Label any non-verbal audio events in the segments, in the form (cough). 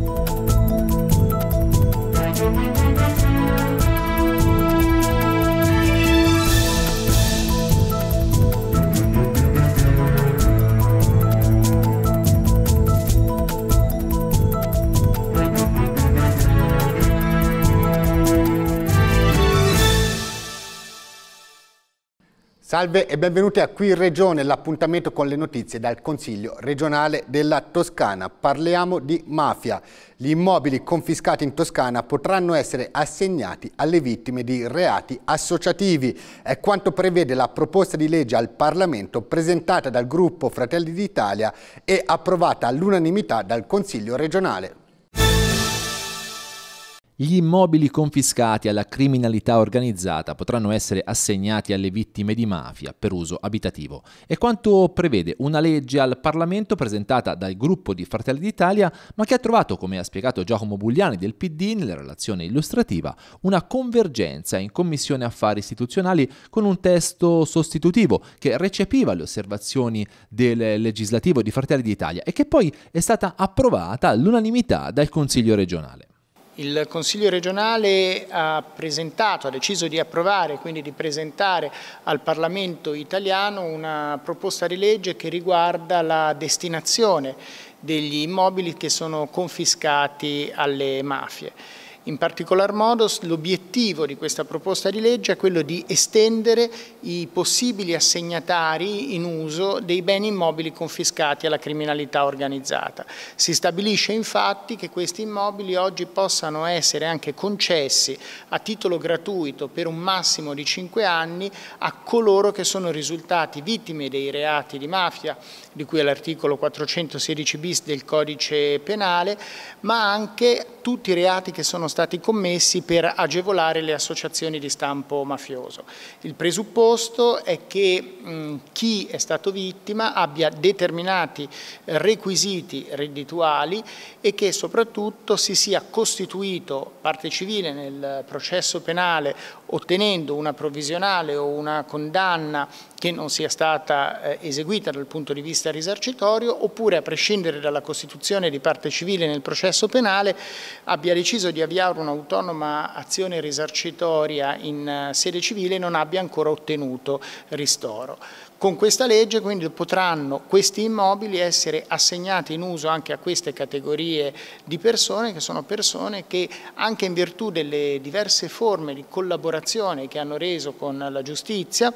you. Salve e benvenuti a Qui in Regione, l'appuntamento con le notizie dal Consiglio regionale della Toscana. Parliamo di mafia. Gli immobili confiscati in Toscana potranno essere assegnati alle vittime di reati associativi. È quanto prevede la proposta di legge al Parlamento presentata dal gruppo Fratelli d'Italia e approvata all'unanimità dal Consiglio regionale. Gli immobili confiscati alla criminalità organizzata potranno essere assegnati alle vittime di mafia per uso abitativo. È quanto prevede una legge al Parlamento presentata dal gruppo di Fratelli d'Italia, ma che ha trovato, come ha spiegato Giacomo Bugliani del PD nella relazione illustrativa, una convergenza in Commissione Affari Istituzionali con un testo sostitutivo che recepiva le osservazioni del legislativo di Fratelli d'Italia e che poi è stata approvata all'unanimità dal Consiglio regionale. Il Consiglio regionale ha presentato, ha deciso di approvare, quindi di presentare al Parlamento italiano una proposta di legge che riguarda la destinazione degli immobili che sono confiscati alle mafie. In particolar modo l'obiettivo di questa proposta di legge è quello di estendere i possibili assegnatari in uso dei beni immobili confiscati alla criminalità organizzata. Si stabilisce infatti che questi immobili oggi possano essere anche concessi a titolo gratuito per un massimo di 5 anni a coloro che sono risultati vittime dei reati di mafia di cui all'articolo 416 bis del codice penale, ma anche tutti i reati che sono stati stati commessi per agevolare le associazioni di stampo mafioso. Il presupposto è che mh, mm, chi è stato vittima abbia determinati requisiti reddituali e che soprattutto si sia costituito parte civile nel processo penale ottenendo una provvisionale o una condanna che non sia stata eh, eseguita dal punto di vista risarcitorio oppure a prescindere dalla costituzione di parte civile nel processo penale abbia deciso di avviare un'autonoma azione risarcitoria in eh, sede civile e non abbia ancora ottenuto ristoro. Con questa legge quindi potranno questi immobili essere assegnati in uso anche a queste categorie di persone che sono persone che anche in virtù delle diverse forme di collaborazione che hanno reso con la giustizia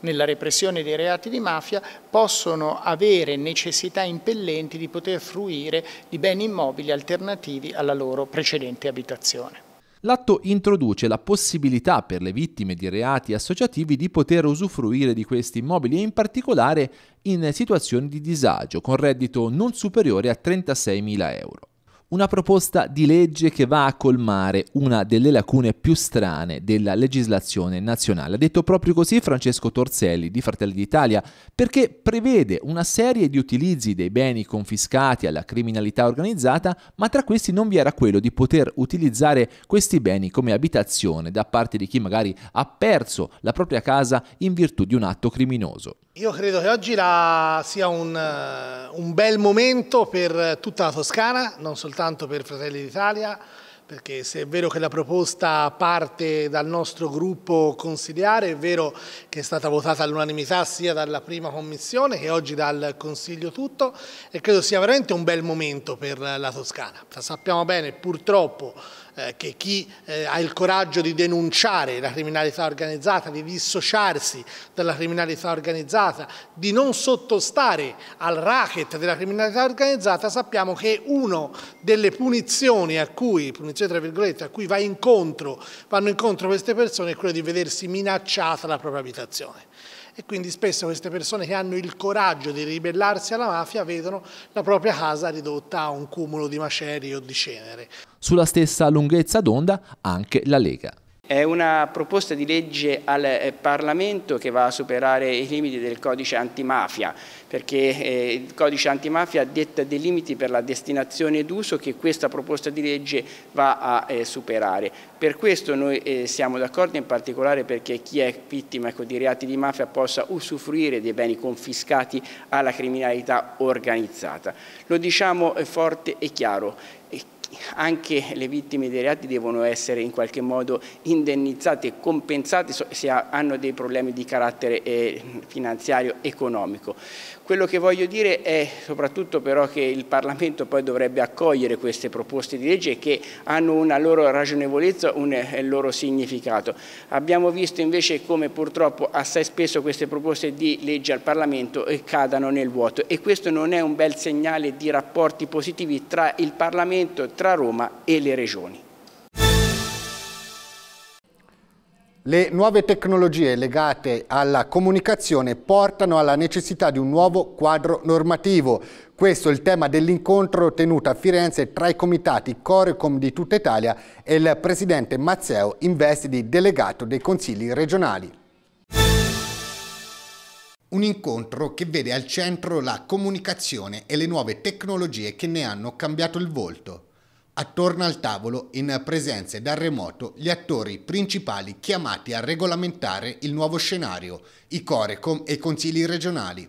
nella repressione dei reati di mafia possono avere necessità impellenti di poter fruire di beni immobili alternativi alla loro precedente abitazione l'atto introduce la possibilità per le vittime di reati associativi di poter usufruire di questi immobili e in particolare in situazioni di disagio con reddito non superiore a 36.000 euro una proposta di legge che va a colmare una delle lacune più strane della legislazione nazionale. Ha detto proprio così Francesco Torselli di Fratelli d'Italia, perché prevede una serie di utilizzi dei beni confiscati alla criminalità organizzata, ma tra questi non vi era quello di poter utilizzare questi beni come abitazione da parte di chi magari ha perso la propria casa in virtù di un atto criminoso. Io credo che oggi la, sia un, eh, un, bel momento per tutta la Toscana, non soltanto per Fratelli d'Italia, perché se è vero che la proposta parte dal nostro gruppo consigliare, è vero che è stata votata all'unanimità sia dalla prima commissione che oggi dal Consiglio tutto e credo sia veramente un bel momento per la Toscana. Sappiamo bene purtroppo eh, che chi eh, ha il coraggio di denunciare la criminalità organizzata, di dissociarsi dalla criminalità organizzata, di non sottostare al racket della criminalità organizzata, sappiamo che una delle punizioni a cui, punizioni tra virgolette, a cui va incontro, vanno incontro queste persone è quella di vedersi minacciata la propria abitazione e quindi spesso queste persone che hanno il coraggio di ribellarsi alla mafia vedono la propria casa ridotta a un cumulo di macerie o di cenere. Sulla stessa lunghezza d'onda anche la Lega. È una proposta di legge al eh, Parlamento che va a superare i limiti del codice antimafia, perché eh, il codice antimafia detta dei limiti per la destinazione d'uso che questa proposta di legge va a eh, superare. Per questo noi siamo d'accordo in particolare perché chi è vittima ecco, di reati di mafia possa usufruire dei beni confiscati alla criminalità organizzata. Lo diciamo forte e chiaro, anche le vittime dei reati devono essere in qualche modo indennizzate e compensate se hanno dei problemi di carattere eh, finanziario economico. Quello che voglio dire è soprattutto però che il Parlamento poi dovrebbe accogliere queste proposte di legge che hanno una loro ragionevolezza, un eh, loro significato. Abbiamo visto invece come purtroppo assai spesso queste proposte di legge al Parlamento eh, cadano nel vuoto e questo non è un bel segnale di rapporti positivi tra il Parlamento, tra Roma e le regioni. Le nuove tecnologie legate alla comunicazione portano alla necessità di un nuovo quadro normativo. Questo è il tema dell'incontro tenuto a Firenze tra i comitati Corecom di tutta Italia e il presidente Mazzeo in veste di delegato dei consigli regionali. Un incontro che vede al centro la comunicazione e le nuove tecnologie che ne hanno cambiato il volto. Attorno al tavolo, in presenza e dal remoto, gli attori principali chiamati a regolamentare il nuovo scenario, i Corecom e i consigli regionali.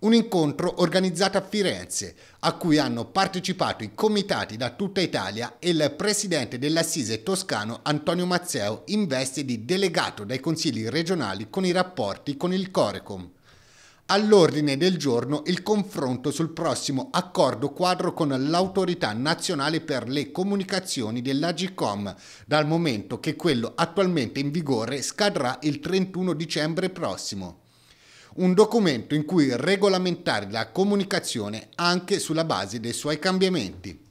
Un incontro organizzato a Firenze, a cui hanno partecipato i comitati da tutta Italia e il presidente dell'Assise toscano Antonio Mazzeo in veste di delegato dai consigli regionali con i rapporti con il Corecom all'ordine del giorno il confronto sul prossimo accordo quadro con l'autorità nazionale per le comunicazioni dell'Agicom, dal momento che quello attualmente in vigore scadrà il 31 dicembre prossimo. Un documento in cui regolamentare la comunicazione anche sulla base dei suoi cambiamenti.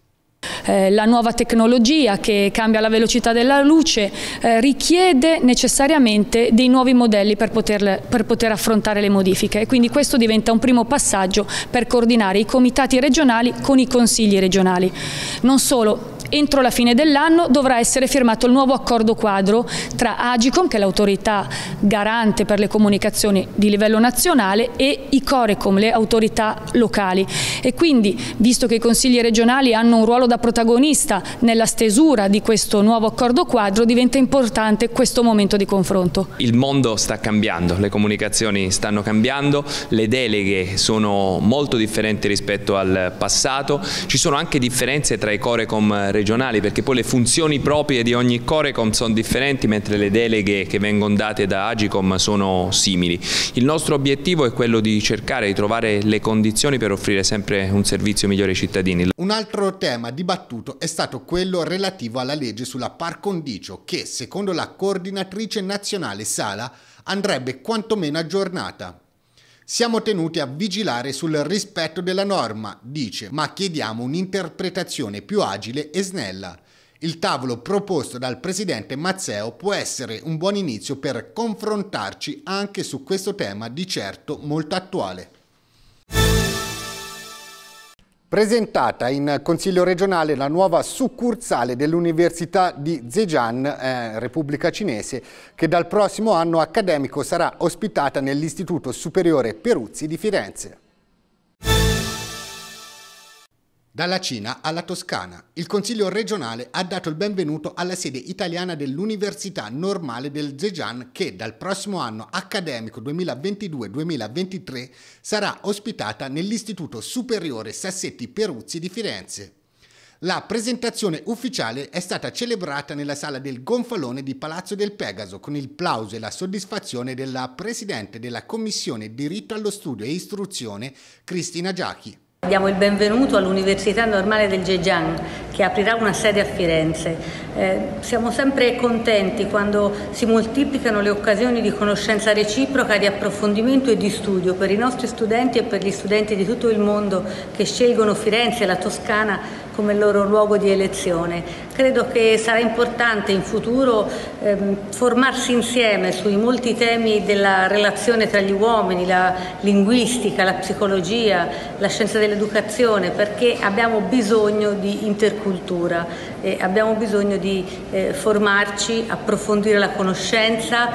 Eh, la nuova tecnologia che cambia la velocità della luce eh, richiede necessariamente dei nuovi modelli per poter, per poter affrontare le modifiche e quindi questo diventa un primo passaggio per coordinare i comitati regionali con i consigli regionali. Non solo, entro la fine dell'anno dovrà essere firmato il nuovo accordo quadro tra Agicom, che è l'autorità garante per le comunicazioni di livello nazionale, e i Corecom, le autorità locali. E quindi, visto che i consigli regionali hanno un ruolo da protagonista nella stesura di questo nuovo accordo quadro, diventa importante questo momento di confronto. Il mondo sta cambiando, le comunicazioni stanno cambiando, le deleghe sono molto differenti rispetto al passato, ci sono anche differenze tra i Corecom regionali regionali perché poi le funzioni proprie di ogni Corecom sono differenti mentre le deleghe che vengono date da Agicom sono simili. Il nostro obiettivo è quello di cercare di trovare le condizioni per offrire sempre un servizio migliore ai cittadini. Un altro tema dibattuto è stato quello relativo alla legge sulla par condicio che secondo la coordinatrice nazionale Sala andrebbe quantomeno aggiornata. Siamo tenuti a vigilare sul rispetto della norma, dice, ma chiediamo un'interpretazione più agile e snella. Il tavolo proposto dal presidente Mazzeo può essere un buon inizio per confrontarci anche su questo tema di certo molto attuale. Presentata in Consiglio regionale la nuova succursale dell'Università di Zhejiang, eh, Repubblica Cinese, che dal prossimo anno accademico sarà ospitata nell'Istituto Superiore Peruzzi di Firenze. Dalla Cina alla Toscana, il Consiglio regionale ha dato il benvenuto alla sede italiana dell'Università Normale del Zhejiang che dal prossimo anno accademico 2022-2023 sarà ospitata nell'Istituto Superiore Sassetti Peruzzi di Firenze. La presentazione ufficiale è stata celebrata nella sala del Gonfalone di Palazzo del Pegaso con il plauso e la soddisfazione della Presidente della Commissione Diritto allo Studio e Istruzione, Cristina Giachi. Diamo il benvenuto all'Università Normale del Zhejiang che aprirà una sede a Firenze. Eh, siamo sempre contenti quando si moltiplicano le occasioni di conoscenza reciproca, di approfondimento e di studio per i nostri studenti e per gli studenti di tutto il mondo che scelgono Firenze e la Toscana come loro luogo di elezione. Credo che sarà importante in futuro ehm, formarsi insieme sui molti temi della relazione tra gli uomini, la linguistica, la psicologia, la scienza dell'educazione, perché abbiamo bisogno di intercultura, e abbiamo bisogno di eh, formarci, approfondire la conoscenza,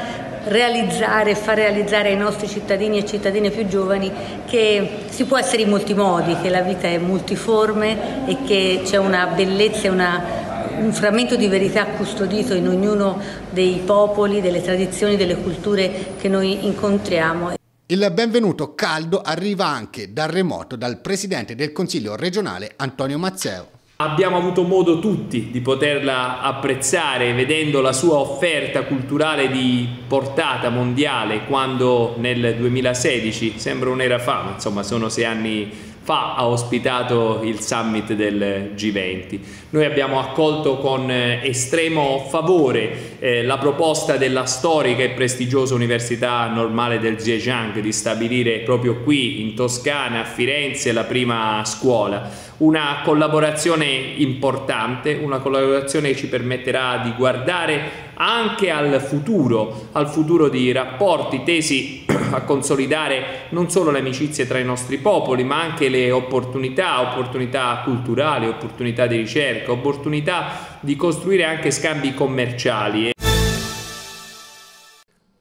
realizzare e far realizzare ai nostri cittadini e cittadine più giovani che si può essere in molti modi, che la vita è multiforme e che c'è una bellezza e una un frammento di verità custodito in ognuno dei popoli, delle tradizioni, delle culture che noi incontriamo. Il benvenuto caldo arriva anche dal remoto dal Presidente del Consiglio regionale Antonio Mazzeo. Abbiamo avuto modo tutti di poterla apprezzare vedendo la sua offerta culturale di portata mondiale quando nel 2016, sembra un'era fa, ma insomma sono sei anni fa ha ospitato il summit del G20. Noi abbiamo accolto con eh, estremo favore eh, la proposta della storica e prestigiosa Università Normale del Zhejiang di stabilire proprio qui in Toscana, a Firenze, la prima scuola. Una collaborazione importante, una collaborazione che ci permetterà di guardare anche al futuro, al futuro di rapporti tesi (clears throat) a consolidare non solo le amicizie tra i nostri popoli, ma anche le opportunità, opportunità culturali, opportunità di ricerca, opportunità di costruire anche scambi commerciali.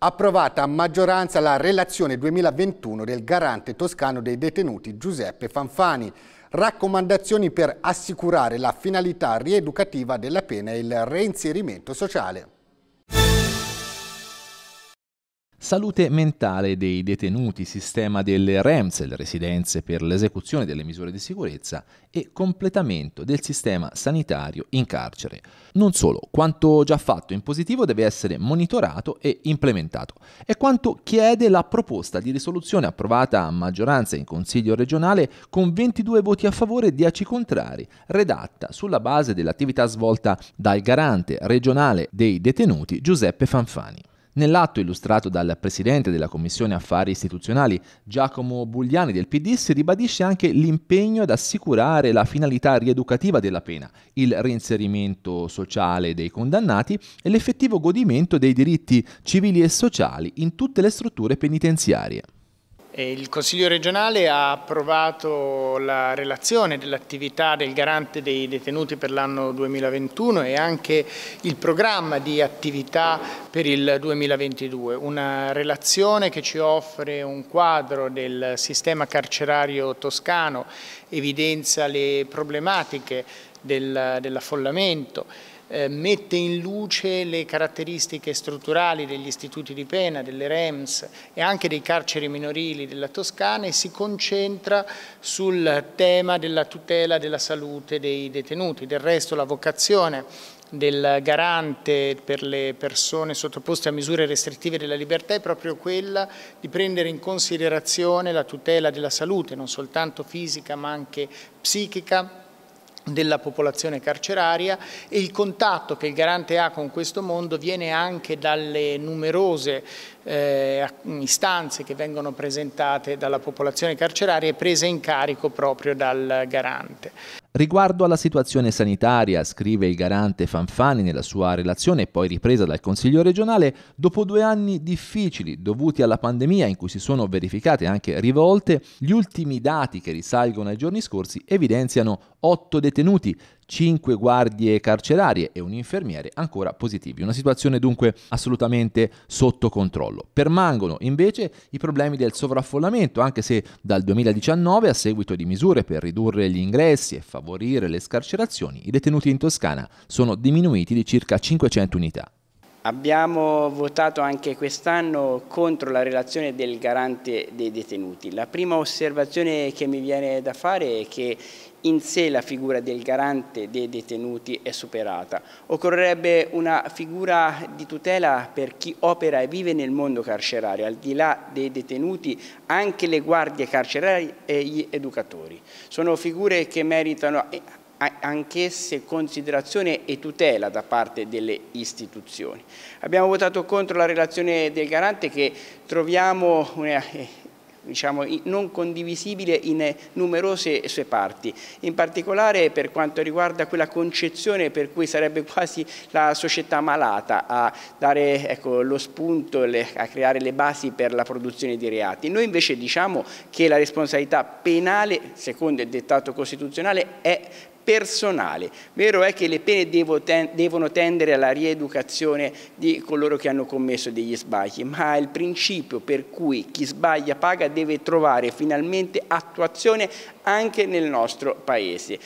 Approvata a maggioranza la relazione 2021 del garante toscano dei detenuti Giuseppe Fanfani. Raccomandazioni per assicurare la finalità rieducativa della pena e il reinserimento sociale salute mentale dei detenuti, sistema delle REMS, le residenze per l'esecuzione delle misure di sicurezza e completamento del sistema sanitario in carcere. Non solo, quanto già fatto in positivo deve essere monitorato e implementato. È quanto chiede la proposta di risoluzione approvata a maggioranza in Consiglio regionale con 22 voti a favore e 10 contrari, redatta sulla base dell'attività svolta dal garante regionale dei detenuti Giuseppe Fanfani. Nell'atto illustrato dal presidente della Commissione Affari Istituzionali, Giacomo Bugliani del PD, si ribadisce anche l'impegno ad assicurare la finalità rieducativa della pena, il reinserimento sociale dei condannati e l'effettivo godimento dei diritti civili e sociali in tutte le strutture penitenziarie. Il Consiglio regionale ha approvato la relazione dell'attività del garante dei detenuti per l'anno 2021 e anche il programma di attività per il 2022, una relazione che ci offre un quadro del sistema carcerario toscano, evidenzia le problematiche dell'affollamento eh, mette in luce le caratteristiche strutturali degli istituti di pena, delle REMS e anche dei carceri minorili della Toscana e si concentra sul tema della tutela della salute dei detenuti. Del resto la vocazione del garante per le persone sottoposte a misure restrittive della libertà è proprio quella di prendere in considerazione la tutela della salute, non soltanto fisica ma anche psichica della popolazione carceraria e il contatto che il garante ha con questo mondo viene anche dalle numerose eh, istanze che vengono presentate dalla popolazione carceraria e prese in carico proprio dal garante. Riguardo alla situazione sanitaria, scrive il garante Fanfani nella sua relazione poi ripresa dal Consiglio regionale, dopo due anni difficili dovuti alla pandemia in cui si sono verificate anche rivolte, gli ultimi dati che risalgono ai giorni scorsi evidenziano 8 detenuti, 5 guardie carcerarie e un infermiere ancora positivi. Una situazione dunque assolutamente sotto controllo. Permangono invece i problemi del sovraffollamento, anche se dal 2019, a seguito di misure per ridurre gli ingressi e favorire le scarcerazioni, i detenuti in Toscana sono diminuiti di circa 500 unità. Abbiamo votato anche quest'anno contro la relazione del garante dei detenuti. La prima osservazione che mi viene da fare è che in sé la figura del garante dei detenuti è superata. Occorrerebbe una figura di tutela per chi opera e vive nel mondo carcerario, al di là dei detenuti anche le guardie carcerarie e gli educatori. Sono figure che meritano anch'esse considerazione e tutela da parte delle istituzioni. Abbiamo votato contro la relazione del garante che troviamo una, eh, diciamo, non condivisibile in numerose sue parti, in particolare per quanto riguarda quella concezione per cui sarebbe quasi la società malata a dare ecco, lo spunto, le, a creare le basi per la produzione di reati. Noi invece diciamo che la responsabilità penale, secondo il dettato costituzionale, è personale. Vero è che le pene devono tendere alla rieducazione di coloro che hanno commesso degli sbagli, ma il principio per cui chi sbaglia paga deve trovare finalmente attuazione anche nel nostro Paese.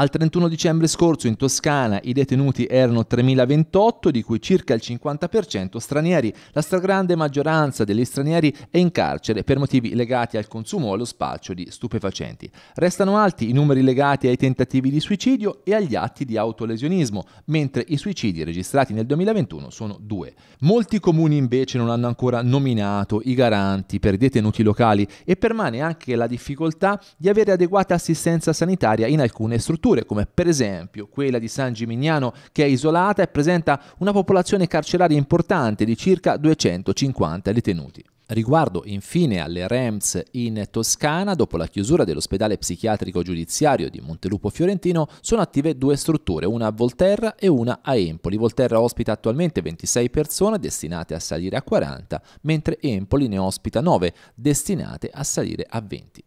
Al 31 dicembre scorso in Toscana i detenuti erano 3.028, di cui circa il 50% stranieri. La stragrande maggioranza degli stranieri è in carcere per motivi legati al consumo o allo spaccio di stupefacenti. Restano alti i numeri legati ai tentativi di suicidio e agli atti di autolesionismo, mentre i suicidi registrati nel 2021 sono due. Molti comuni invece non hanno ancora nominato i garanti per i detenuti locali e permane anche la difficoltà di avere adeguata assistenza sanitaria in alcune strutture strutture, come per esempio quella di San Gimignano, che è isolata e presenta una popolazione carceraria importante di circa 250 detenuti. Riguardo infine alle REMS in Toscana, dopo la chiusura dell'ospedale psichiatrico giudiziario di Montelupo Fiorentino, sono attive due strutture, una a Volterra e una a Empoli. Volterra ospita attualmente 26 persone destinate a salire a 40, mentre Empoli ne ospita 9 destinate a salire a 20.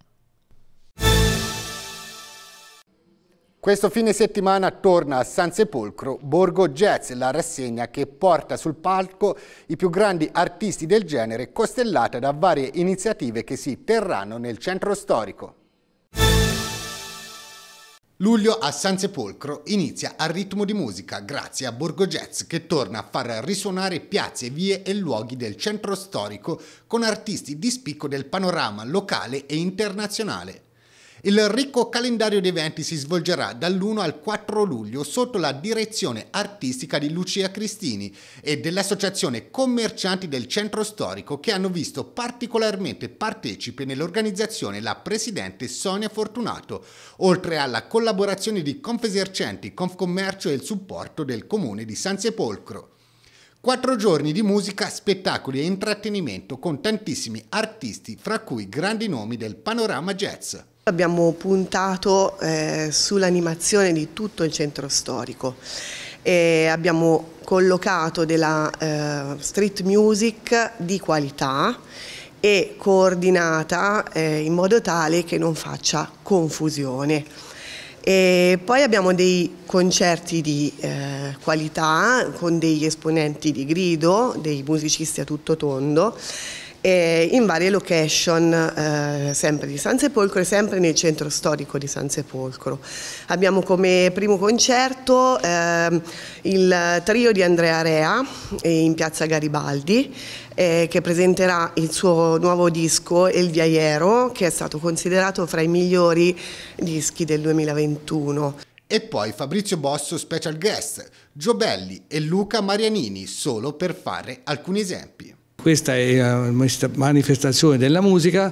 Questo fine settimana torna a San Sepolcro Borgo Jazz, la rassegna che porta sul palco i più grandi artisti del genere, costellata da varie iniziative che si terranno nel centro storico. Luglio a San Sepolcro inizia a ritmo di musica grazie a Borgo Jazz che torna a far risuonare piazze, vie e luoghi del centro storico con artisti di spicco del panorama locale e internazionale. Il ricco calendario di eventi si svolgerà dall'1 al 4 luglio sotto la direzione artistica di Lucia Cristini e dell'Associazione Commercianti del Centro Storico che hanno visto particolarmente partecipe nell'organizzazione la presidente Sonia Fortunato, oltre alla collaborazione di Confesercenti, Confcommercio e il supporto del Comune di San Sepolcro. Quattro giorni di musica, spettacoli e intrattenimento con tantissimi artisti, fra cui grandi nomi del panorama jazz abbiamo puntato eh, sull'animazione di tutto il centro storico. E abbiamo collocato della eh, street music di qualità e coordinata eh, in modo tale che non faccia confusione. E poi abbiamo dei concerti di eh, qualità con degli esponenti di grido, dei musicisti a tutto tondo in varie location eh, sempre di San Sepolcro e sempre nel centro storico di San Sepolcro. Abbiamo come primo concerto eh, il trio di Andrea Rea eh, in piazza Garibaldi eh, che presenterà il suo nuovo disco El Viaiero che è stato considerato fra i migliori dischi del 2021 e poi Fabrizio Bosso special guest, Giobelli e Luca Marianini solo per fare alcuni esempi. Questa è una eh, manifestazione della musica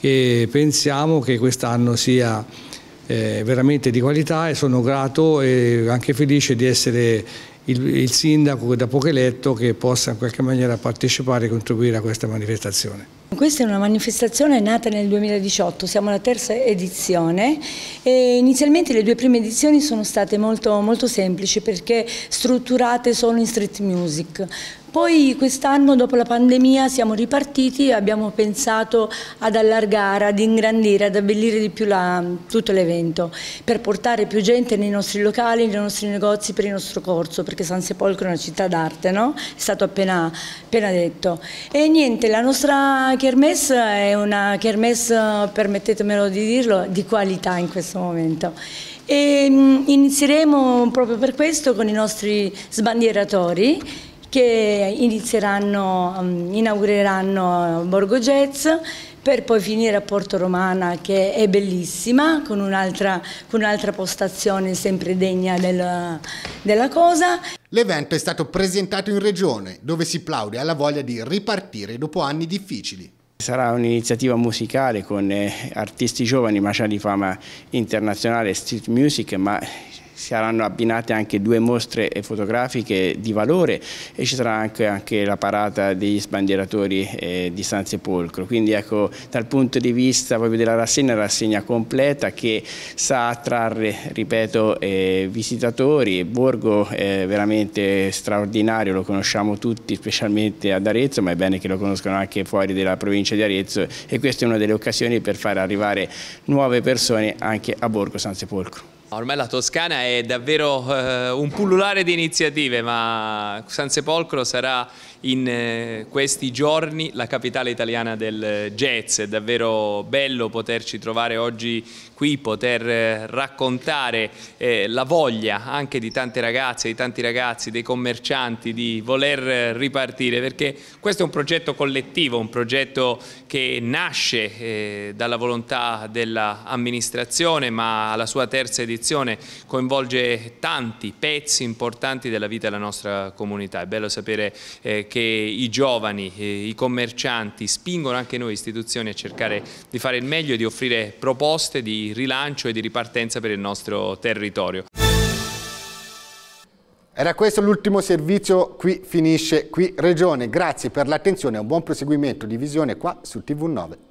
e pensiamo che quest'anno sia eh, veramente di qualità e sono grato e anche felice di essere il, sindaco da poco eletto che possa in qualche maniera partecipare e contribuire a questa manifestazione. Questa è una manifestazione nata nel 2018, siamo alla terza edizione e inizialmente le due prime edizioni sono state molto, molto semplici perché strutturate solo in street music. Poi quest'anno dopo la pandemia siamo ripartiti e abbiamo pensato ad allargare, ad ingrandire, ad abbellire di più la, tutto l'evento per portare più gente nei nostri locali, nei nostri negozi per il nostro corso perché San Sepolcro è una città d'arte, no? è stato appena, appena detto. E niente, la nostra kermesse è una kermesse, permettetemelo di dirlo, di qualità in questo momento. E mm, inizieremo proprio per questo con i nostri sbandieratori che inizieranno, um, inaugureranno Borgo Jazz per poi finire a Porto Romana che è bellissima con un'altra, un postazione sempre degna del, della cosa. L'evento è stato presentato in regione dove si plaude alla voglia di ripartire dopo anni difficili. Sarà un'iniziativa musicale con eh, artisti giovani ma già di fama internazionale, street music, ma saranno abbinate anche due mostre fotografiche di valore e ci sarà anche, anche la parata degli sbandieratori eh, di San Sepolcro. Quindi ecco, dal punto di vista proprio della rassegna, rassegna completa che sa attrarre, ripeto, eh, visitatori, borgo è veramente straordinario, lo conosciamo tutti, specialmente ad Arezzo, ma è bene che lo conoscano anche fuori della provincia di Arezzo e questa è una delle occasioni per far arrivare nuove persone anche a Borgo San Sepolcro. Ormai la Toscana è davvero eh, un pullulare di iniziative, ma San Sepolcro sarà in eh, questi giorni la capitale italiana del eh, jazz. È davvero bello poterci trovare oggi qui poter eh, raccontare eh, la voglia anche di tante ragazze, di tanti ragazzi, dei commercianti di voler eh, ripartire perché questo è un progetto collettivo, un progetto che nasce eh, dalla volontà dell'amministrazione ma alla sua terza edizione coinvolge tanti pezzi importanti della vita della nostra comunità. È bello sapere eh, che i giovani, eh, i commercianti spingono anche noi istituzioni a cercare di fare il meglio, di offrire proposte, di rilancio e di ripartenza per il nostro territorio. Era questo l'ultimo servizio, qui finisce, qui Regione. Grazie per l'attenzione e un buon proseguimento di visione qua su TV9.